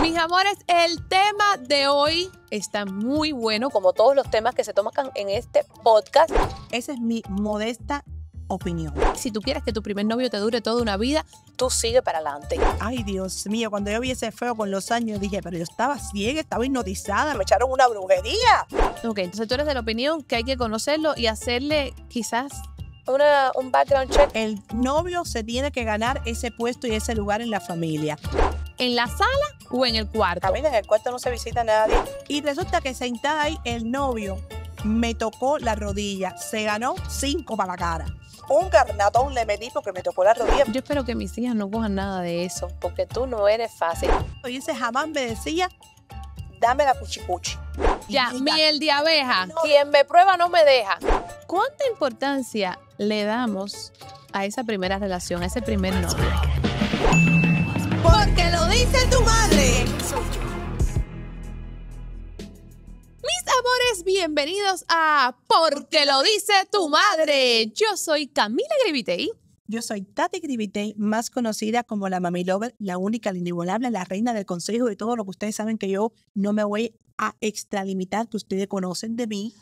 Mis amores, el tema de hoy está muy bueno, como todos los temas que se toman en este podcast. Esa es mi modesta opinión. Si tú quieres que tu primer novio te dure toda una vida, tú sigue para adelante. Ay, Dios mío, cuando yo vi ese feo con los años, dije, pero yo estaba ciega, estaba hipnotizada, me echaron una brujería. Ok, entonces tú eres de la opinión que hay que conocerlo y hacerle quizás un background check. El novio se tiene que ganar ese puesto y ese lugar en la familia en la sala o en el cuarto. Camila, en el cuarto no se visita nadie. Y resulta que sentada ahí el novio me tocó la rodilla. Se ganó cinco para la cara. Un carnatón le metí porque me tocó la rodilla. Yo espero que mis hijas no cojan nada de eso, porque tú no eres fácil. Y ese jamás me decía, dame la cuchicuchi. Ya, miel de abeja. Quien me prueba no me deja. ¿Cuánta importancia le damos a esa primera relación, a ese primer novio? Porque lo dice tu madre. Mis amores, bienvenidos a Porque lo dice tu madre. Yo soy Camila Gribitey Yo soy Tati Gribitey, más conocida como la Mami Lover, la única, la inigualable, la reina del consejo y todo lo que ustedes saben que yo no me voy a extralimitar, que ustedes conocen de mí.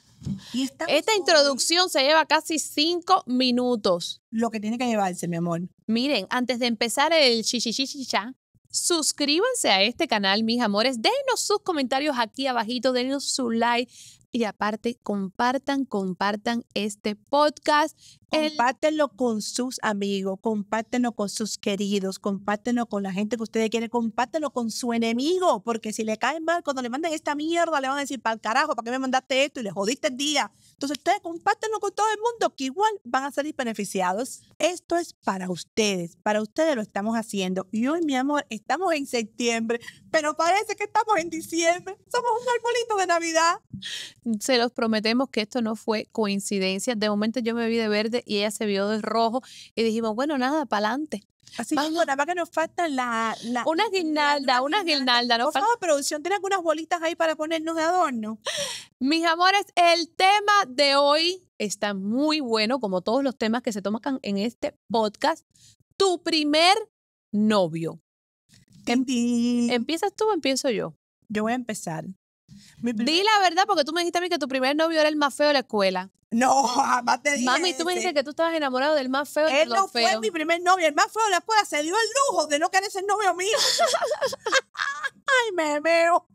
Esta introducción se lleva casi cinco minutos. Lo que tiene que llevarse, mi amor. Miren, antes de empezar el chichichichicha, suscríbanse a este canal, mis amores. Denos sus comentarios aquí abajito, denos su like, y aparte compartan, compartan este podcast. Compártenlo con sus amigos, compártenlo con sus queridos, compártenlo con la gente que ustedes quieren, compártenlo con su enemigo, porque si le caen mal, cuando le manden esta mierda, le van a decir, para el carajo, ¿para qué me mandaste esto? Y le jodiste el día. Entonces ustedes compártenlo con todo el mundo, que igual van a salir beneficiados. Esto es para ustedes, para ustedes lo estamos haciendo. Y hoy, mi amor, estamos en septiembre, pero parece que estamos en diciembre. Somos un arbolito de Navidad se los prometemos que esto no fue coincidencia. De momento yo me vi de verde y ella se vio de rojo y dijimos, bueno, nada, para adelante. Así que para que nos faltan la, la una guirnalda, una guirnalda. Por favor, producción, tiene algunas bolitas ahí para ponernos de adorno. Mis amores, el tema de hoy está muy bueno, como todos los temas que se toman en este podcast. Tu primer novio. Em, ¿Empiezas tú o empiezo yo? Yo voy a empezar. Di la verdad, porque tú me dijiste a mí que tu primer novio era el más feo de la escuela. No, jamás te dije. Mami, tú me dijiste que tú estabas enamorado del más feo de Él no fue mi primer novio, el más feo de la escuela. Se dio el lujo de no querer ser novio mío. Ay, me veo.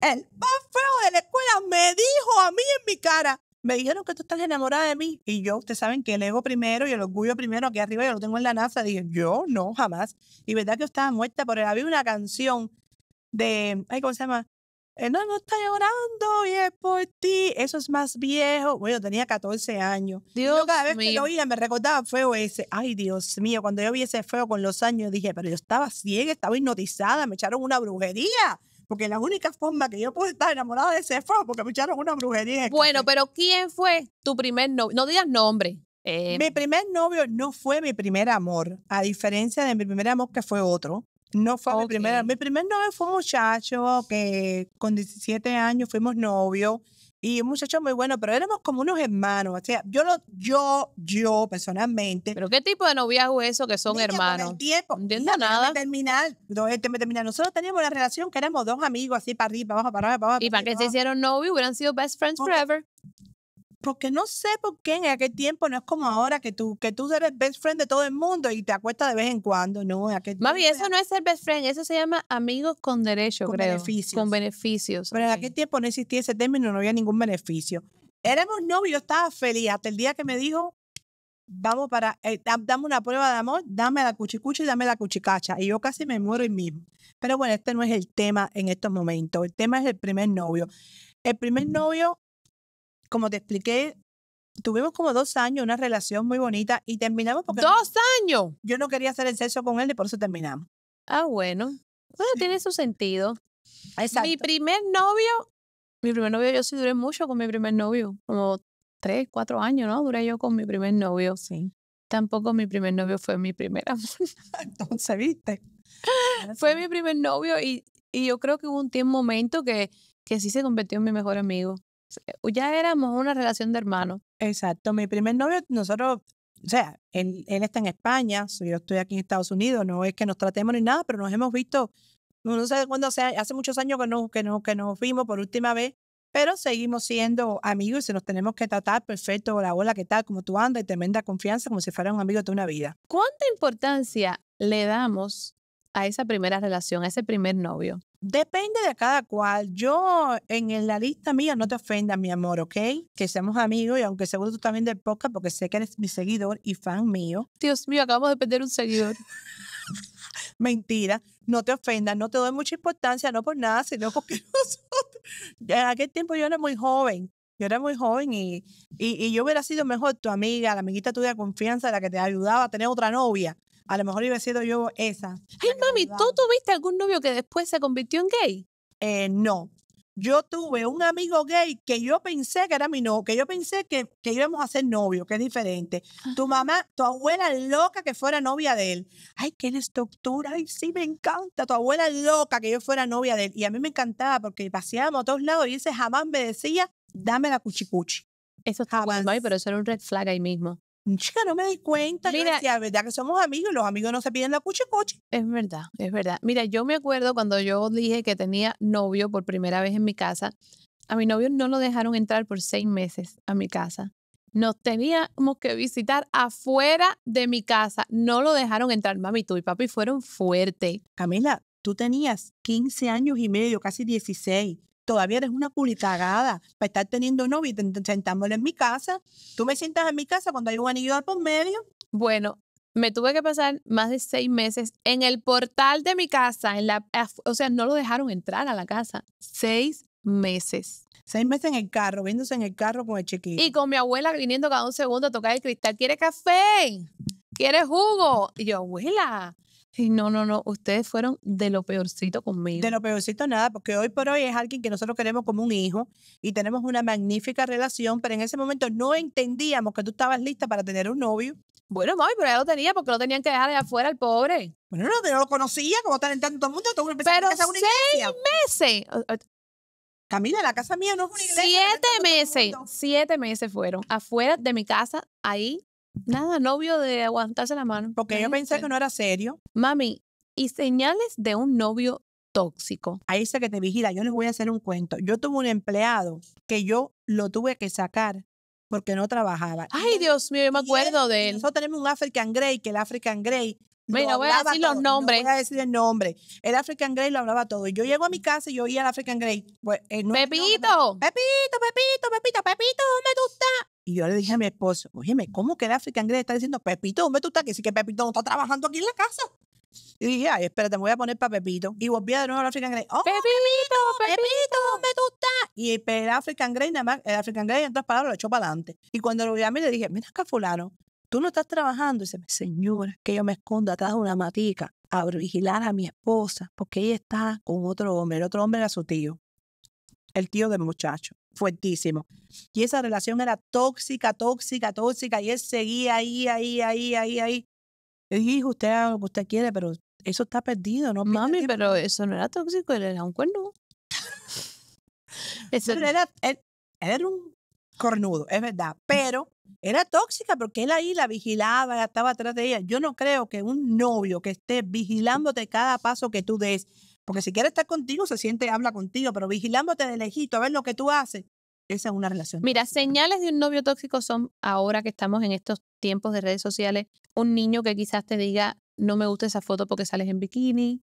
El más feo de la escuela me dijo a mí en mi cara. Me dijeron que tú estás enamorada de mí. Y yo, ustedes saben que el ego primero y el orgullo primero, aquí arriba yo lo tengo en la NASA. Dije, yo no, jamás. Y verdad que estaba muerta por él. Había una canción de, ay, ¿cómo se llama? Eh, no, no está llorando y es por ti. Eso es más viejo. Bueno, tenía 14 años. Dios yo cada vez que lo oía me recordaba feo ese. Ay, Dios mío, cuando yo vi ese feo con los años dije, pero yo estaba ciega, estaba hipnotizada, me echaron una brujería. Porque la única forma que yo pude estar enamorada de ese feo porque me echaron una brujería. Bueno, pero ¿quién fue tu primer novio? No digas nombre. Eh mi primer novio no fue mi primer amor, a diferencia de mi primer amor que fue otro no fue mi primera. Mi primer novio fue un muchacho que con 17 años fuimos novios. Y un muchacho muy bueno, pero éramos como unos hermanos. O sea, yo lo, yo, yo personalmente. ¿Pero qué tipo de noviazgo es eso que son hermanos? tiempo. No entiendo nada. Terminar, no, este, Nosotros teníamos la relación que éramos dos amigos así para arriba, para abajo, para arriba, para abajo. ¿Y para, para se hicieron novios? Hubieran sido best friends forever porque no sé por qué en aquel tiempo no es como ahora que tú, que tú eres best friend de todo el mundo y te acuestas de vez en cuando, ¿no? En Mami, eso no es ser best friend, eso se llama amigos con derechos, con creo. Beneficios. Con beneficios. Pero en aquel tiempo no existía ese término, no había ningún beneficio. Éramos novios, estaba feliz hasta el día que me dijo, vamos para, eh, dame una prueba de amor, dame la cuchicucha y dame la cuchicacha. Y yo casi me muero en mismo. Pero bueno, este no es el tema en estos momentos. El tema es el primer novio. El primer novio como te expliqué, tuvimos como dos años, una relación muy bonita y terminamos porque... ¡Dos años! Yo no quería hacer el sexo con él y por eso terminamos. Ah, bueno. Bueno, tiene su sentido. Exacto. Mi primer novio, mi primer novio, yo sí duré mucho con mi primer novio, como tres, cuatro años, ¿no? Duré yo con mi primer novio. Sí. Tampoco mi primer novio fue mi primer amor. Entonces, ¿viste? fue mi primer novio y, y yo creo que hubo un tiempo, momento que, que sí se convirtió en mi mejor amigo. Eh, ya éramos una relación de hermanos. Exacto, mi primer novio, nosotros, o sea, él, está en España, yo estoy aquí en Estados Unidos, no es que nos tratemos ni nada, pero nos hemos visto, no sé cuándo, sea, hace muchos años que, no, que, que nos vimos por última vez, pero seguimos siendo amigos y nos tenemos que tratar perfecto, la hola, ¿qué tal? ¿Cómo tú andas? Y tremenda confianza como si fuera un amigo de una vida. ¿Cuánta importancia le damos a esa primera relación, a ese primer novio? Depende de cada cual. Yo en la lista mía no te ofenda, mi amor, ¿ok? Que seamos amigos y aunque seguro tú también de podcast, porque sé que eres mi seguidor y fan mío. Dios mío, acabamos de perder un seguidor. Mentira, no te ofendas, no te doy mucha importancia, no por nada, sino porque nosotros, en aquel tiempo yo era muy joven, yo era muy joven y, y, y, yo hubiera sido mejor tu amiga, la amiguita tuya de confianza, la que te ayudaba a tener otra novia. A lo mejor iba siendo yo esa. Ay, mami, ¿tú tuviste algún novio que después se convirtió en gay? Eh, no. Yo tuve un amigo gay que yo pensé que era mi novio, que yo pensé que, íbamos a ser novios, que es diferente. Ah. Tu mamá, tu abuela loca que fuera novia de él. Ay, qué eres ay, sí, me encanta. Tu abuela loca que yo fuera novia de él. Y a mí me encantaba porque paseábamos a todos lados y ese jamás me decía, dame la cuchicuchi. Eso está guay, pero eso era un red flag ahí mismo. Mm, chica, no me di cuenta. Mira, yo ¿verdad que somos amigos? Los amigos no se piden la coche. Es verdad, es verdad. Mira, yo me acuerdo cuando yo dije que tenía novio por primera vez en mi casa. A mi novio no lo dejaron entrar por seis meses a mi casa. Nos teníamos que visitar afuera de mi casa. No lo dejaron entrar. Mami, tú y papi fueron fuertes. Camila, tú tenías 15 años y medio, casi 16 todavía eres una culitagada para estar teniendo novio y sentándolo en mi casa. Tú me sientas en mi casa cuando hay un anillo por medio. Bueno, me tuve que pasar más de seis meses en el portal de mi casa, en la, o sea, no lo dejaron entrar a la casa. Seis meses. Seis meses en el carro, viéndose en el carro con el chiquito. Y con mi abuela viniendo cada un segundo a tocar el cristal. ¿Quiere café? ¿Quiere jugo? Y yo, abuela, no, no, no, ustedes fueron de lo peorcito conmigo. De lo peorcito nada, porque hoy por hoy es alguien que nosotros queremos como un hijo y tenemos una magnífica relación, pero en ese momento no entendíamos que tú estabas lista para tener un novio. Bueno, mami, pero ya lo tenía porque lo tenían que dejar de afuera el pobre. Bueno, no, no lo conocía, como están en todo el mundo, todo el mundo Pero a una seis meses. Camila, la casa mía no es una iglesia. Siete meses, siete meses fueron afuera de mi casa, ahí Nada, novio de aguantarse la mano. Porque yo ¿eh? pensé que no era serio. Mami, y señales de un novio tóxico. Ahí está que te vigila. Yo les voy a hacer un cuento. Yo tuve un empleado que yo lo tuve que sacar porque no trabajaba. Ay, Dios mío, yo me acuerdo de él. Nosotros tenemos un African Grey, que el African Grey. Mira, voy a decir los nombres. No voy a decir el nombre. El African Grey lo hablaba todo. Yo llego a mi casa y yo oía al African Grey. Pues, pepito. pepito. Pepito, Pepito, Pepito, Pepito, ¿dónde tú y yo le dije a mi esposo, oye, ¿cómo que el African Grey está diciendo Pepito? ¿Dónde tú estás? Que sí que Pepito no está trabajando aquí en la casa. Y dije, ay, espérate, me voy a poner para Pepito. Y volví de nuevo al African Grey. ¡Oh, Pepito, Pepito, ¿dónde tú estás? Y pues, el African Grey, nada más, el African Grey, en otras palabras, lo echó para adelante. Y cuando lo a mí, le dije, mira acá, fulano, tú no estás trabajando. Y dice, señora, que yo me escondo atrás de una matica a vigilar a mi esposa, porque ella está con otro hombre. El otro hombre era su tío, el tío del muchacho fuertísimo. Y esa relación era tóxica, tóxica, tóxica, y él seguía ahí, ahí, ahí, ahí, ahí. Y usted haga lo que usted quiere, pero eso está perdido, ¿no? Mami, pero eso no era tóxico, él era un cuerno. eso era, era un cornudo, es verdad, pero era tóxica porque él ahí la vigilaba, estaba atrás de ella. Yo no creo que un novio que esté vigilándote cada paso que tú des, porque si quiere estar contigo, se siente, habla contigo, pero vigilándote de lejito a ver lo que tú haces. Esa es una relación. Mira, señales de un novio tóxico son ahora que estamos en estos tiempos de redes sociales, un niño que quizás te diga, no me gusta esa foto porque sales en bikini,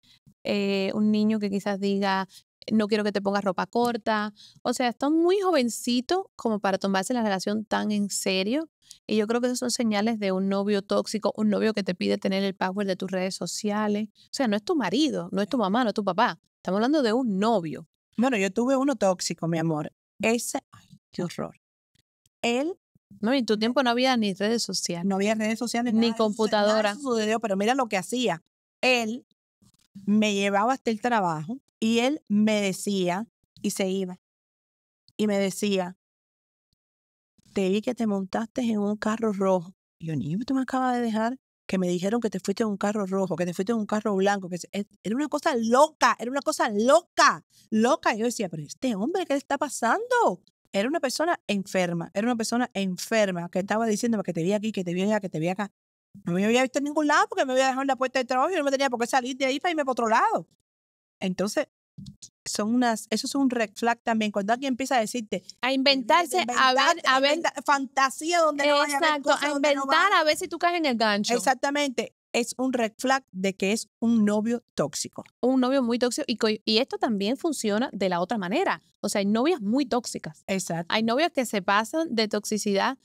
eh, un niño que quizás diga, no quiero que te pongas ropa corta. O sea, están muy jovencitos como para tomarse la relación tan en serio. Y yo creo que esas son señales de un novio tóxico, un novio que te pide tener el password de tus redes sociales. O sea, no es tu marido, no es tu mamá, no es tu papá. Estamos hablando de un novio. Bueno, yo tuve uno tóxico, mi amor. Ese, ay, qué ah. horror. Él no, en tu tiempo no había ni redes sociales. No había redes sociales. Ni computadoras. pero mira lo que hacía. Él me llevaba hasta el trabajo y él me decía, y se iba, y me decía, te vi que te montaste en un carro rojo. Y yo, niño, tú me acabas de dejar que me dijeron que te fuiste en un carro rojo, que te fuiste en un carro blanco, que e, era una cosa loca, era una cosa loca, loca. Y yo decía, pero este hombre, ¿qué le está pasando? Era una persona enferma, era una persona enferma que estaba diciéndome que te vi aquí, que te vi allá, que te vi acá. No me había visto en ningún lado porque me había dejado en la puerta de trabajo y no me tenía por qué salir de ahí para irme para otro lado. Entonces, son unas, eso es un red flag también. Cuando alguien empieza a decirte. A inventarse, a ver, a Fantasía donde no vaya a a inventar, a ver si tú caes en el gancho. Exactamente. Es un red flag de que es un novio tóxico. Un novio muy tóxico. Y, esto también funciona de la otra manera. O sea, hay novias muy tóxicas. Exacto. Hay novias que se pasan de toxicidad.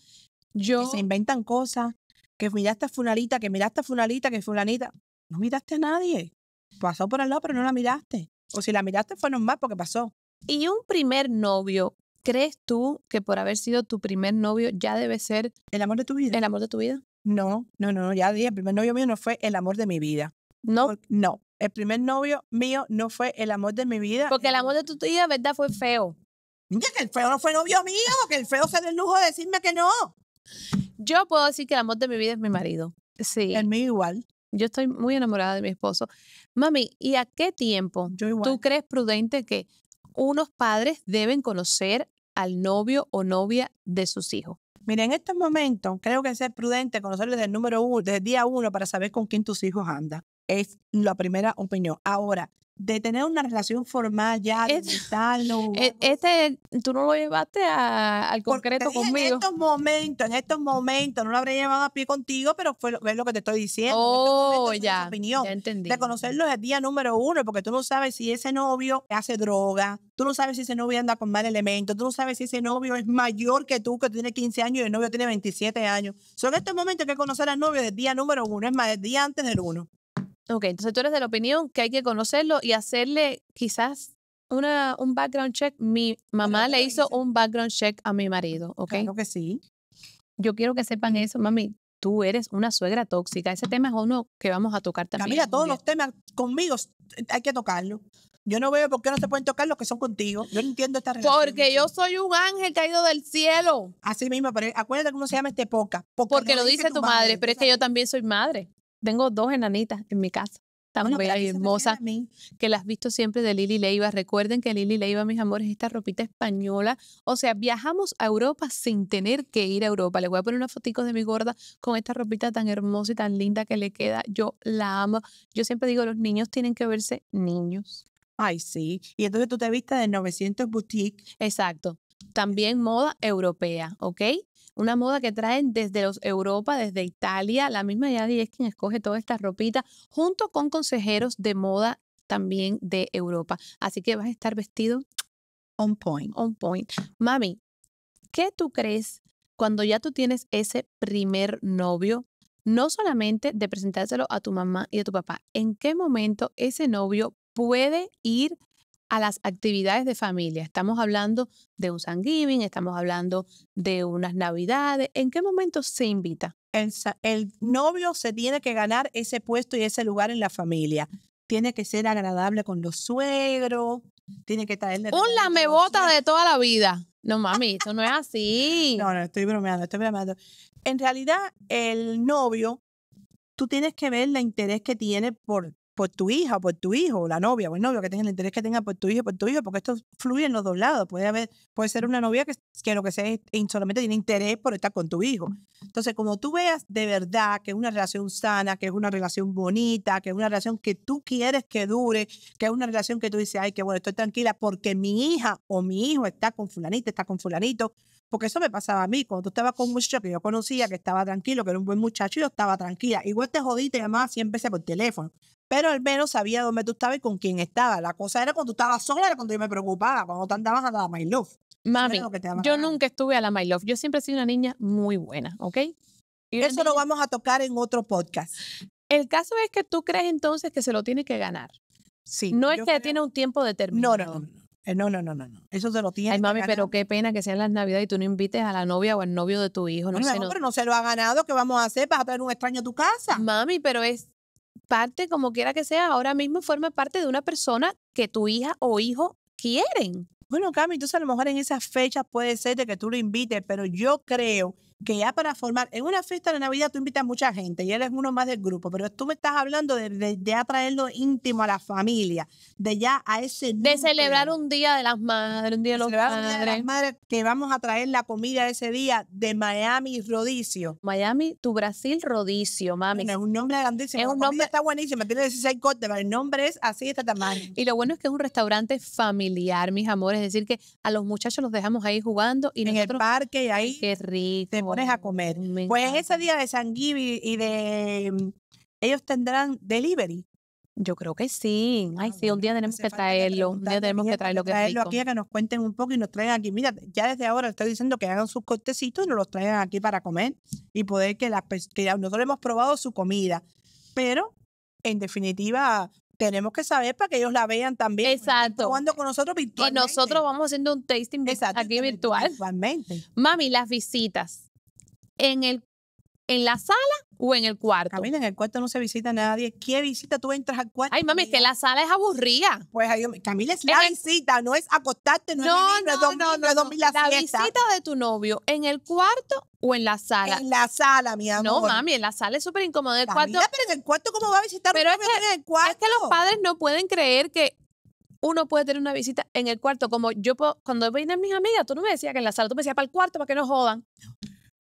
Yo. Que se inventan cosas. Que miraste a Funalita, que miraste a Funalita, que Fulanita. No miraste a nadie pasó por el lado, pero no la miraste. O si la miraste fue normal porque pasó. Y un primer novio, ¿crees tú que por haber sido tu primer novio ya debe ser... El amor de tu vida. El amor de tu vida. No, no, no, ya dije, el primer novio mío no fue el amor de mi vida. No. no, el primer novio mío no fue el amor de mi vida. Porque el amor de tu vida, ¿verdad? Fue feo. Mira que el feo no fue novio mío, que el feo se deslujo de decirme que no. Yo puedo decir que el amor de mi vida es mi marido. Sí. El mío igual. Yo estoy muy enamorada de mi esposo. Mami, ¿y a qué tiempo tú crees prudente que unos padres deben conocer al novio o novia de sus hijos? Mira, en estos momentos creo que ser prudente, conocer desde el número uno, desde el día uno para saber con quién tus hijos andan. Es la primera opinión. Ahora, de tener una relación formal ya, tal no e, Este, tú no lo llevaste al concreto conmigo. En estos momentos, en estos momentos, no lo habría llevado a pie contigo, pero fue lo, es lo que te estoy diciendo. Oh, ya. Es opinión. entendí. De conocerlo es el día número uno, porque tú no sabes si ese novio hace droga, tú no sabes si ese novio anda con mal elemento, tú no sabes si ese novio es mayor que tú, que tiene 15 años y el novio tiene 27 años. Son estos momentos que conocer al novio del día número uno, es más, el día antes del uno. Ok, entonces tú eres de la opinión que hay que conocerlo y hacerle quizás una, un background check. Mi mamá le hizo un background check a mi marido, ¿ok? Creo que sí. Yo quiero que sepan eso, mami. Tú eres una suegra tóxica. Ese tema es uno que vamos a tocar también. Camila, todos los temas conmigo eh, hay que tocarlo. Yo no veo por qué no se pueden tocar los que son contigo. Yo no entiendo esta relación. Porque yo soy un ángel caído del cielo. Así mismo, pero eh, acuérdate cómo se llama este poca. Porque, lo dice, tu madre, pero es que yo también soy madre. Tengo dos enanitas en mi casa. Tan bellas y hermosas, que las visto siempre de Lili Leiva. Recuerden que Lili Leiva, mis amores, esta ropita española. O sea, viajamos a Europa sin tener que ir a Europa. Les voy a poner unas fotitos de mi gorda con esta ropita tan hermosa y tan linda que le queda. Yo la amo. Yo siempre digo, los niños tienen que verse niños. Ay, sí. Y entonces tú te viste de 900 boutiques. Exacto. También moda europea, ¿ok? una moda que traen desde Europa, desde Italia. La misma Yadi es quien escoge toda esta ropita, junto con consejeros de moda también de Europa. Así que vas a estar vestido on point. On point. Mami, ¿qué tú crees cuando ya tú tienes ese primer novio? No solamente de presentárselo a tu mamá y a tu papá, ¿en qué momento ese novio puede ir a las actividades de familia. Estamos hablando de un Thanksgiving, estamos hablando de unas Navidades. ¿En qué momento se invita? El, novio se tiene que ganar ese puesto y ese lugar en la familia. Tiene que ser agradable con los suegros, tiene que traerle. Un mebota de toda la vida. No, mami, eso no es así. No, no, estoy bromeando, estoy bromeando. En realidad, el novio, tú tienes que ver el interés que tiene por por tu hija, o por tu hijo, o la novia o el novio que tenga el interés que tenga por tu hijo, por tu hijo, porque esto fluye en los dos lados. Puede haber, puede ser una novia que, que lo que sea este, solamente tiene interés por estar con tu hijo. Entonces, como tú veas de verdad que es una relación sana, que es una relación bonita, que es una relación que tú quieres que dure, que es una relación que tú dices, ay, que bueno, estoy tranquila porque mi hija o mi hijo está con fulanito, está con fulanito, porque eso me pasaba a mí. Cuando tú estabas con un muchacho que yo conocía, que estaba tranquilo, que era un buen muchacho, yo estaba tranquila. Igual te jodí, te llamaba 100 veces por teléfono. Pero al menos sabía dónde tú estabas y con quién estabas. La cosa era cuando tú estabas sola, era cuando yo me preocupaba. Cuando tú andabas a la My Love. Mami, yo nunca estuve a la My Love. Yo siempre he sido una niña muy buena, ¿ok? eso lo vamos a tocar en otro podcast. El caso es que tú crees entonces que se lo tiene que ganar. Sí. No es que tiene un tiempo determinado. no. no. Eh, no, no, no, no, Eso se lo tiene. Ay, mami, pero qué pena que sean las Navidades y tú no invites a la novia o al novio de tu hijo. No, no se lo ha ganado. ¿Qué vamos a hacer? ¿Vas a traer un extraño a tu casa? Mami, pero es parte, como quiera que sea, ahora mismo forma parte de una persona que tu hija o hijo quieren. Bueno, Cami, entonces a lo mejor en esas fechas puede ser de que tú lo invites, pero yo creo que ya para formar, en una fiesta de Navidad tú invitas a mucha gente y él es uno más del grupo, pero tú me estás hablando de, de, atraerlo íntimo a la familia, de ya a ese... De celebrar un día de las madres, un día de los padres. de las madres, que vamos a traer la comida ese día de Miami Rodicio. Miami, tu Brasil Rodicio, mami. es un nombre grandísimo. Es un nombre... Está buenísimo, tiene 16 cortes, pero el nombre es así, este tamaño. Y lo bueno es que es un restaurante familiar, mis amores, es decir, que a los muchachos los dejamos ahí jugando y en el parque y ahí... Qué rico a comer. Mm, pues ese día de San y de... Mm, ellos tendrán delivery. Yo creo que sí. Ay, ah, sí, un día tenemos que traerlo. Un día tenemos que traerlo. Que aquí a que nos cuenten un poco y nos traigan aquí. Mira, ya desde ahora estoy diciendo que hagan sus cortecitos y nos los traigan aquí para comer y poder que, las que nosotros hemos probado su comida. Pero, en definitiva, tenemos que saber para que ellos la vean también. Exacto. cuando con nosotros virtualmente. Y nosotros vamos haciendo un tasting aquí virtual. Virtualmente. Mami, las visitas en, el, en la sala o en el cuarto. Camila, en el cuarto no se visita a nadie. ¿Qué visita tú entras al cuarto? Ay, mami, es que la sala es aburrida. Pues Camila es la visita, no es acostarte, no, no es no, no, no, no, no, la, la visita de tu novio en el cuarto o en la sala. En la sala, mi amor. No, mami, en la sala es súper incómodo. El Camila, cuarto... pero en el cuarto, ¿cómo va a visitar pero es que, en el cuarto? Es que los padres no pueden creer que uno puede tener una visita en el cuarto. Como yo puedo, cuando a mis amigas, tú no me decías que en la sala, tú me decías para el cuarto para que no jodan.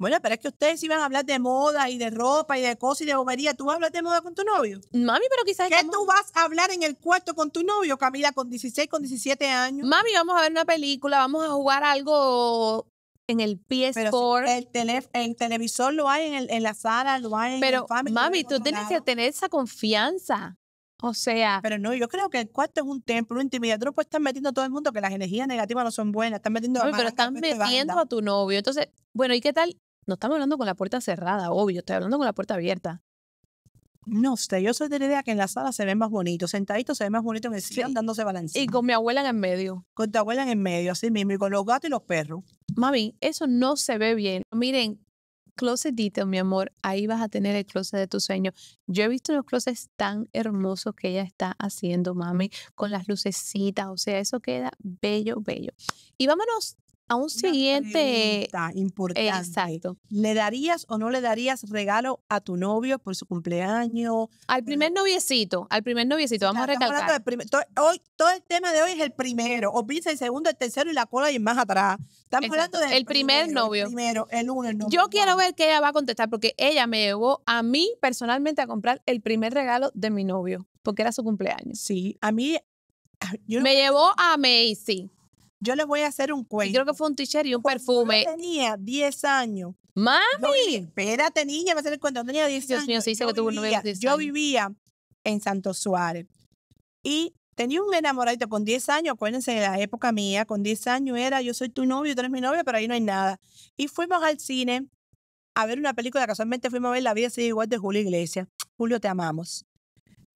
Bueno, pero es que ustedes iban a hablar de moda y de ropa y de cosas y de bobería. ¿Tú vas a hablar de moda con tu novio? Mami, pero quizás... ¿Qué tú vas a hablar en el cuarto con tu novio, Camila, con 16, con 17 años? Mami, vamos a ver una película, vamos a jugar algo en el PS4. el, el, televisor lo hay en, el, en, la sala, lo hay pero, en el family. Mami, tú tienes que tener esa confianza. O sea. Pero no, yo creo que el cuarto es un templo, un intimidad. Tú puedes metiendo a todo el mundo que las energías negativas no son buenas. Están metiendo a Pero están metiendo a tu novio. Entonces, bueno, ¿y qué tal no estamos hablando con la puerta cerrada, obvio, estoy hablando con la puerta abierta. No sé, yo soy de la idea que en la sala se ve más bonito, sentadito se ve más bonito en el cielo dándose balance. Y con mi abuela en el medio. Con tu abuela en el medio, así mismo, y con los gatos y los perros. Mami, eso no se ve bien. Miren, closet mi amor, ahí vas a tener el closet de tu sueño. Yo he visto los closets tan hermosos que ella está haciendo, mami, con las lucecitas, o sea, eso queda bello, bello. Y vámonos a un siguiente. importante. Exacto. ¿Le darías o no le darías regalo a tu novio por su cumpleaños? Al eh, primer noviecito, al primer noviecito, vamos a recalcar. Todo, hoy, todo el tema de hoy es el primero. O piensa el segundo, el tercero y la cola y más atrás. Estamos hablando del primer novio. El primero, el uno, el Yo quiero ver qué ella va a contestar porque ella me llevó a mí personalmente a comprar el primer regalo de mi novio porque era su cumpleaños. Sí, a mí. Ah, me llevó a Macy yo les voy a hacer un cuento. creo que fue un t-shirt y un perfume. Yo tenía 10 años. ¡Mami! espérate, niña, me hacer el cuento. Yo tenía 10 años. Dios mío, se dice que tuvo un 10 Yo vivía en Santo Suárez y tenía un enamoradito con 10 años, acuérdense de la época mía, con 10 años era yo soy tu novio, tú eres mi novia, pero ahí no hay nada. Y fuimos al cine a ver una película, casualmente fuimos a ver La vida sigue igual de Julio Iglesias. Julio, te amamos.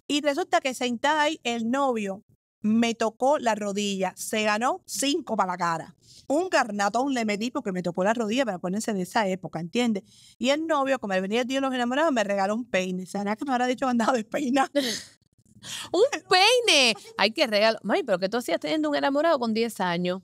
Y resulta que sentada ahí el novio me tocó la rodilla, se ganó cinco para la cara. Un carnato, le metí porque me tocó la rodilla, para ponerse de esa época, ¿entiendes? Y el novio, como venía el día de los enamorados, me regaló un peine. nada que me habrá dicho andado de despeinado? ¡Un peine! Hay que regalo Mami, pero que tú hacías teniendo un enamorado con 10 años.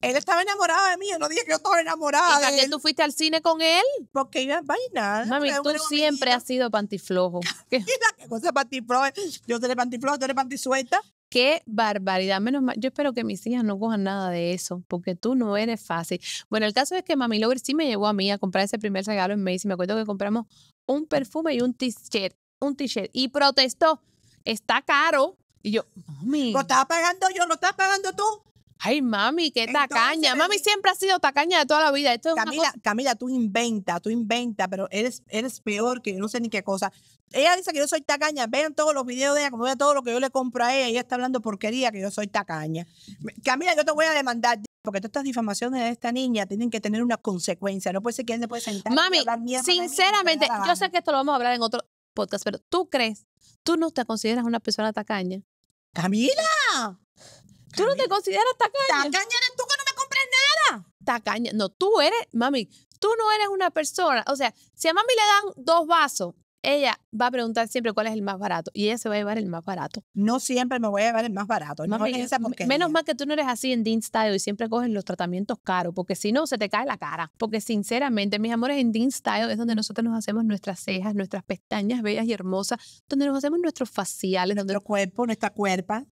Él estaba enamorado de mí, yo no dije que yo estaba enamorada. ¿Y tú fuiste al cine con él? Porque iba a bailar. Mami, tú siempre has sido pantiflojo. ¿Qué? ¿Qué cosa pantiflojo? Yo tenía pantiflojo, tú eres pantisuelta. Qué barbaridad. Menos mal, yo espero que mis hijas no cojan nada de eso, porque tú no eres fácil. Bueno, el caso es que Mami Lover sí me llevó a mí a comprar ese primer regalo en Macy. Me acuerdo que compramos un perfume y un t-shirt, un t-shirt, y protestó. Está caro. Y yo, mami. Lo estaba pagando yo, lo estaba pagando tú. Ay, mami, qué tacaña. mami siempre ha sido tacaña de toda la vida. Esto Camila, tú inventa, tú inventa, pero eres, eres peor que yo no sé ni qué cosa. Ella dice que yo soy tacaña. Vean todos los videos de ella, como vean todo lo que yo le compro a ella. Ella está hablando porquería que yo soy tacaña. Camila, yo te voy a demandar porque todas estas difamaciones de esta niña tienen que tener una consecuencia. No puede ser que él le puede sentar Mami, sinceramente, yo sé que esto lo vamos a hablar en otro podcast, pero ¿tú crees? ¿Tú no te consideras una persona tacaña? ¡Camila! ¿Tú no te consideras tacaña? Tacaña eres tú que no me compras nada. Tacaña. No, tú eres, mami, tú no eres una persona. O sea, si a mami le dan dos vasos, ella va a preguntar siempre cuál es el más barato y ella se va a llevar el más barato. No siempre me voy a llevar el más barato. menos mal que tú no eres así en Dean Style y siempre coges los tratamientos caros, porque si no, se te cae la cara. Porque sinceramente, mis amores, en Dean Style es donde nosotros nos hacemos nuestras cejas, nuestras pestañas bellas y hermosas, donde nos hacemos nuestros faciales. Nuestro cuerpos cuerpo, nuestra cuerpa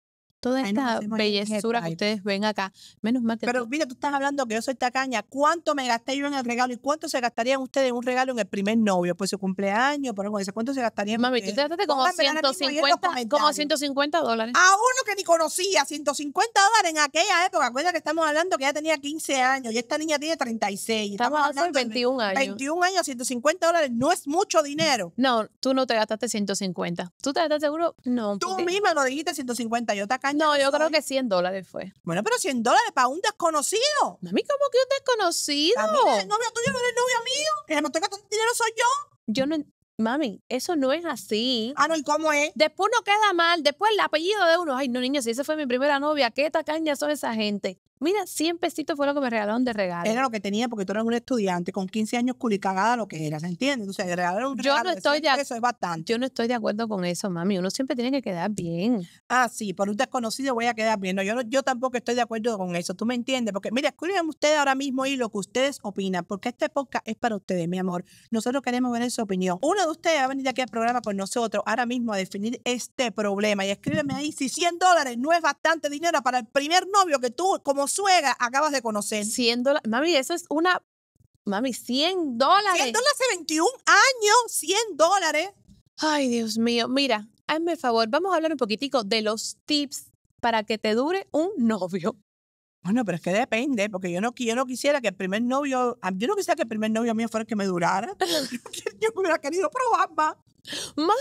toda esta bellezura que ustedes ven acá. Menos mal que. Pero mira, tú estás hablando que yo soy tacaña. ¿Cuánto me gasté yo en el regalo y cuánto se gastarían ustedes en un regalo en el primer novio? pues su cumpleaños, por algo de ¿Cuánto se gastaría? Mami, tú te gastaste como 150, como 150 dólares. A uno que ni conocía, 150 dólares en aquella época. Acuérdate que estamos hablando que ella tenía 15 años y esta niña tiene 36. Estamos, estamos hablando de 21 años. 21 años, 150 dólares no es mucho dinero. No, tú no te gastaste 150. Tú te gastaste seguro, no. Tú misma lo dijiste 150, yo tacaña no, yo creo que 100 dólares fue. Bueno, pero 100 dólares para un desconocido. Mami, ¿cómo que un desconocido? A mí, el novio tuyo no eres novio mío. El que me toca gastando dinero soy yo. Yo no, Mami, eso no es así. Ah, no, ¿y cómo es? Después no queda mal, después el apellido de uno. Ay, no, niña, si esa fue mi primera novia, qué tacaña son esa gente. Mira, 100 pesitos fue lo que me regalaron de regalo. Era lo que tenía porque tú eras un estudiante con 15 años culicagada, lo que era, ¿se entiende? Entonces, regalaron un regalo yo no estoy de, eso es bastante. Yo no estoy de acuerdo con eso, mami. Uno siempre tiene que quedar bien. Ah, sí, por un desconocido voy a quedar bien. yo, yo tampoco estoy de acuerdo con eso, ¿tú me entiendes? Porque, mira, escúchenme ustedes ahora mismo y lo que ustedes opinan, porque esta época es para ustedes, mi amor. Nosotros queremos ver su opinión. Uno de va a venir aquí al programa con nosotros ahora mismo a definir este problema y escríbeme ahí si 100 dólares no es bastante dinero para el primer novio que tú como suega acabas de conocer. 100 dólares, mami, eso es una, mami, 100 dólares. 100 dólares hace 21 años, 100 dólares. Ay, Dios mío, mira, hazme el favor, vamos a hablar un poquitico de los tips para que te dure un novio. Bueno, pero es que depende, porque yo no, yo quisiera que el primer novio, yo no quisiera que el primer novio mío fuera el que me durara. yo me hubiera querido probar más. ¡Mami!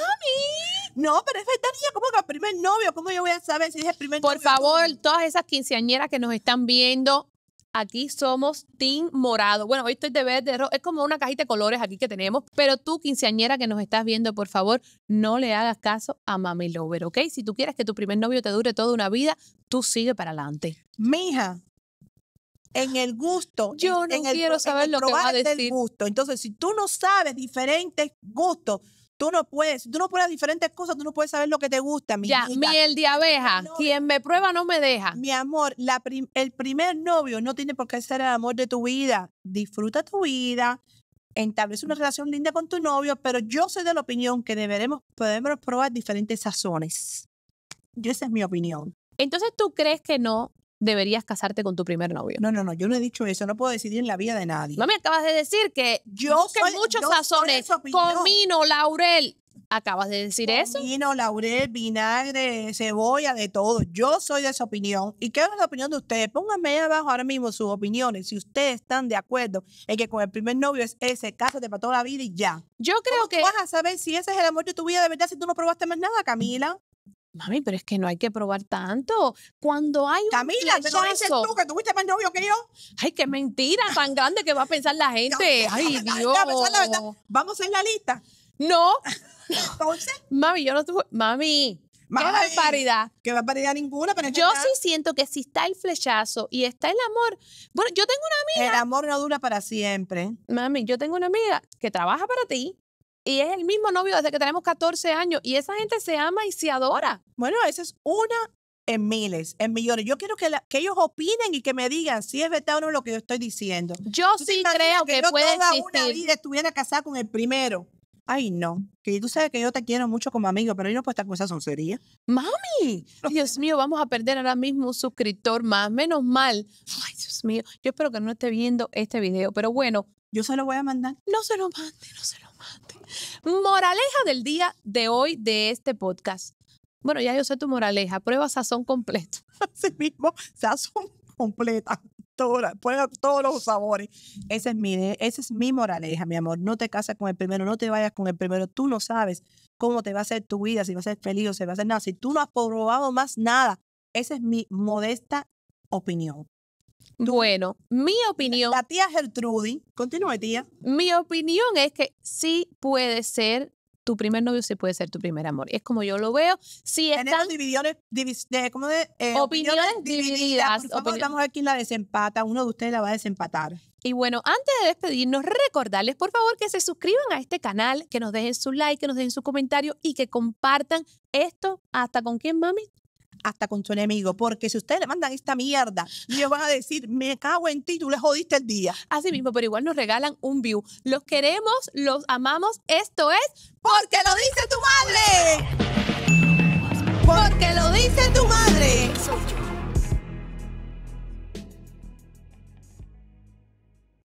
No, pero es verdad, niña, ¿cómo que el primer novio? ¿Cómo yo voy a saber si es el primer novio? Por favor, todas esas quinceañeras que nos están viendo, Aquí somos Team Morado. Bueno, hoy estoy de verde, Es como una cajita de colores aquí que tenemos. Pero tú, quinceañera que nos estás viendo, por favor, no le hagas caso a Mami Lover, ¿ok? Si tú quieres que tu primer novio te dure toda una vida, tú sigue para adelante. Mija, en el gusto. Yo no quiero saber lo que va a decir. gusto. Entonces, si tú no sabes diferentes gustos, Tú no puedes, tú no pruebas diferentes cosas, tú no puedes saber lo que te gusta, mi Ya, miel de abeja. Quien me prueba no me deja. Mi amor, el primer novio no tiene por qué ser el amor de tu vida. Disfruta tu vida, establece una relación linda con tu novio, pero yo soy de la opinión que deberemos, podemos probar diferentes sazones. Yo esa es mi opinión. Entonces, ¿tú crees que no deberías casarte con tu primer novio. No, no, no, yo no he dicho eso, no puedo decidir en la vida de nadie. No me acabas de decir que yo que muchos comino, laurel, acabas de decir eso. Comino, laurel, vinagre, cebolla, de todo. Yo soy de esa opinión. ¿Y qué es la opinión de ustedes? Pónganme abajo ahora mismo sus opiniones. Si ustedes están de acuerdo en que con el primer novio es ese, cásate para toda la vida y ya. Yo creo que. vas a saber si ese es el amor de tu vida de verdad si tú no probaste más nada, Camila. Mami, pero es que no hay que probar tanto. Cuando hay un Camila, flechazo, te lo dices tú que tuviste más novio que yo. Ay, qué mentira tan grande que va a pensar la gente. Ay, Dios. Vamos en la lista. No. Entonces. Mami, yo no tuve. Mami. Qué barbaridad. a barbaridad ninguna, pero Yo sí siento que si está el flechazo y está el amor. Bueno, yo tengo una amiga. El amor no dura para siempre. Mami, yo tengo una amiga que trabaja para ti, y es el mismo novio desde que tenemos 14 años y esa gente se ama y se adora. Bueno, esa es una en miles, en millones. Yo quiero que, que ellos opinen y que me digan si es verdad o no lo que yo estoy diciendo. Yo sí creo que, puede toda existir. una vida estuviera casada con el primero. Ay, no. Que tú sabes que yo te quiero mucho como amigo, pero yo no puedo estar con esa soncería. Mami, Dios mío, vamos a perder ahora mismo un suscriptor más. Menos mal. Ay, Dios mío. Yo espero que no esté viendo este video, pero bueno, yo se lo voy a mandar. No se lo mande, no se lo mande. Moraleja del día de hoy de este podcast. Bueno, ya yo sé tu moraleja. Prueba sazón completo. Así mismo, sazón completa. Toda, todos los sabores. Esa es, mi, esa es mi moraleja, mi amor. No te cases con el primero, no te vayas con el primero. Tú no sabes cómo te va a ser tu vida, si va a ser feliz o si va a ser nada. Si tú no has probado más nada, esa es mi modesta opinión. Bueno, mi opinión. La tía Gertrudy, Continúe, tía. Mi opinión es que sí puede ser tu primer novio, sí puede ser tu primer amor. Es como yo lo veo. Si están. Divisiones, eh, opiniones, divididas. Estamos opiniones. la desempata. Uno de ustedes la va a desempatar. Y bueno, antes de despedirnos, recordarles por favor que se suscriban a este canal, que nos dejen su like, que nos dejen su comentario y que compartan esto hasta con quién, mami? hasta con su enemigo, porque si ustedes le mandan esta mierda, ellos van a decir, me cago en ti, tú le jodiste el día. Así mismo, pero igual nos regalan un view. Los queremos, los amamos, esto es porque lo dice tu madre. Porque lo dice tu madre.